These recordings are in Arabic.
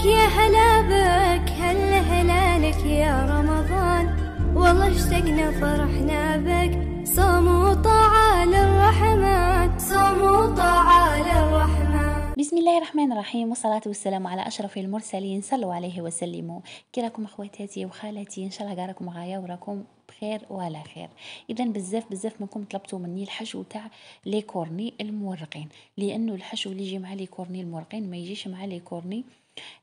بك يا هلا بك هلا هلا لك يا رمضان والله اشتقنا فرح بسم الله الرحمن الرحيم والصلاة والسلام على أشرف المرسلين صلوا عليه وسلموا كيراكم راكم أخواتاتي وخالاتي إن شاء الله قاركم معايا وراكم بخير وعلى خير اذا بزاف بزاف منكم طلبتوا مني الحشو تاع لي كورني المورقين لانه الحشو اللي يجي مع لي كورني المورقين ما يجيش مع لي كورني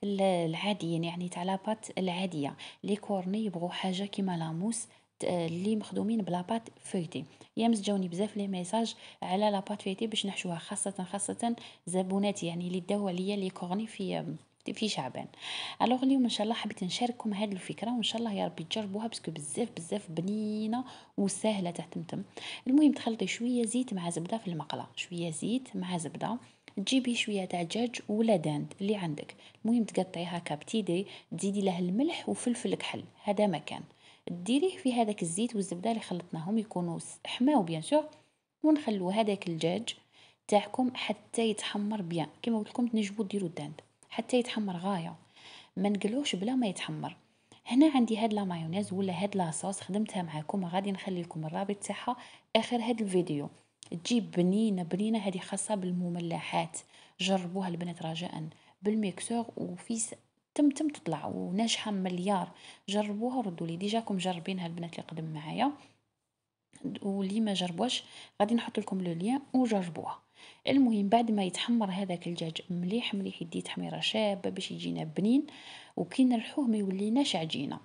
العاديين يعني تاع لاباط العاديه لي كورني يبغوا حاجه كيما لاموس آه، اللي مخدومين بات فويتي يامس جاوني بزاف لي ميساج على بات فويتي باش نحشوها خاصه خاصه زبوناتي يعني اللي داو عليا لي كورني في آه، في شعبان الوغ اليوم ان شاء الله حبيت نشارككم هذه الفكره وان شاء الله يا ربي تجربوها باسكو بزاف بزاف بنينه وسهله تاع تمتم المهم تخلطي شويه زيت مع زبده في المقله شويه زيت مع زبده تجيبي شويه تاع دجاج ولا داند اللي عندك المهم تقطعيها كابتيدي بتيدي تزيدي له الملح وفلفل كحل هذا مكان ديريه في هذاك الزيت والزبده اللي خلطناهم يكونوا حماو بيان سور ونخلو هذاك الدجاج تاعكم حتى يتحمر بيان كما قلت لكم تنجبوا ديروا الداند حتى يتحمر غايه ما نقلوش بلا ما يتحمر هنا عندي هاد لا مايونيز ولا هاد لاصوص خدمتها معاكم غادي نخلي لكم الرابط تاعها اخر هاد الفيديو تجيب بنينه بنينه هذه خاصه بالمملحات جربوها البنات رجاء بالميكسور وفي تم تم تطلع وناجحه مليار جربوها ردوا لي ديجا كوم جربينها البنات اللي قدم معايا واللي ما جربوش غادي نحط لكم لو لين وجربوها المهم بعد ما يتحمر هذاك الدجاج مليح مليح يدي تحميره شابه باش يجينا بنين وكي نرحوه ما يوليناش عجينه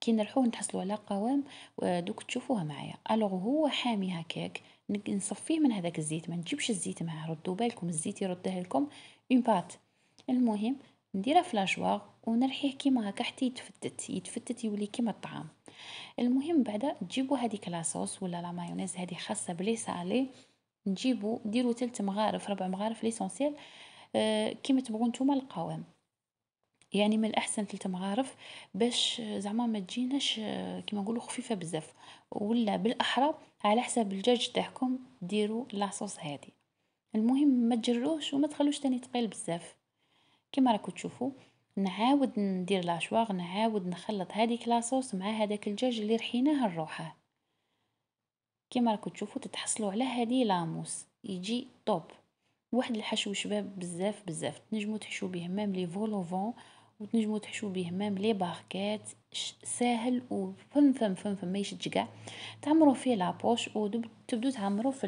كي نرحوه نتحصلوا على قوام دوك تشوفوها معايا الوغ هو حامي هكاك نصفيه من هذاك الزيت ما نجيبش الزيت معاه ردوا بالكم الزيت يردها لكم اون بات المهم نديرها في لاشوار ونرحيه كيما هكا حتى يتفتت يتفتت يولي كيما الطعام المهم بعدا تجيبوا هذيك لاصوص ولا لا مايونيز هذه خاصه بلي سالي نجيبوا ديروا ثلث مغارف ربع مغارف ليسونسييل أه كيما تبغوا نتوما القوام يعني من الاحسن ثلث مغارف باش آه، زعما ما تجيناش آه، كيما نقولوا خفيفه بزاف ولا بالاحرى على حسب الدجاج تاعكم ديروا لاصوص هذه المهم ما تجروش وما تخلوش تاني تقيل بزاف كما راكو تشوفوا نعاود ندير لاشواغ نعاود نخلط هذيك لاصوص مع هذاك الدجاج اللي رحيناه الروحه كما راكو تشوفوا تتحصلوا على هذه لاموس يجي طوب واحد الحشو شباب بزاف بزاف تنجموا تحشوا به مام لي فولوفون وتنجموا تحشوا به مام لي باركات ساهل وفم فم فم فم ما يشد كاع تعمروا فيه لابوش وتبدو تعمروا في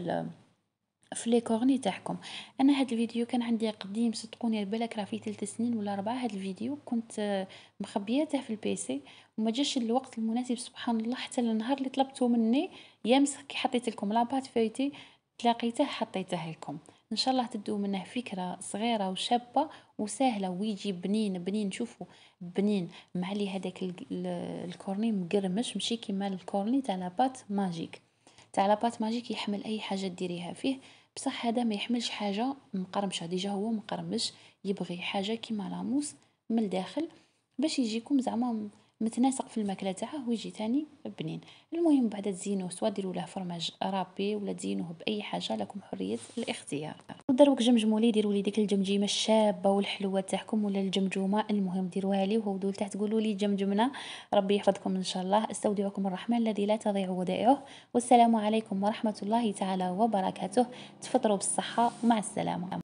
في لي كورني تاعكم انا هاد الفيديو كان عندي قديم صدقوني بالك راه فيه 3 سنين ولا 4 هاد الفيديو كنت آه، مخبياته في البيسي وما جاش الوقت المناسب سبحان الله حتى النهار اللي طلبته مني يامس كي حطيت لكم لاباط فيتي تلاقيته حطيته لكم ان شاء الله تدو منه فكره صغيره وشابه وسهله ويجي بنين بنين شوفوا بنين مع لي هذاك الكورني مقرمش ماشي كيما الكورني تاع لاباط ماجيك تاع لاباط ماجيك يحمل اي حاجه ديريها فيه بصح هذا ما يحملش حاجه مقرمشه ديجا هو مقرمش يبغي حاجه كيما لاموس من الداخل باش يجيكم زعما متناسق في الماكله تاعه ويجي تاني بنين المهم بعد تزينوه سوا ديروا له فرماج رابي ولا تزينوه باي حاجه لكم حريه الاختيار ودروك جمجموا لي ديروا لي ديك الجمجمه الشابه والحلوه تاعكم ولا الجمجمه المهم ديروها لي وهودوا لتحت قولوا لي جمجمنا ربي يحفظكم ان شاء الله استودعكم الرحمن الذي لا تضيع ودائعه والسلام عليكم ورحمه الله تعالى وبركاته تفطروا بالصحه ومع السلامه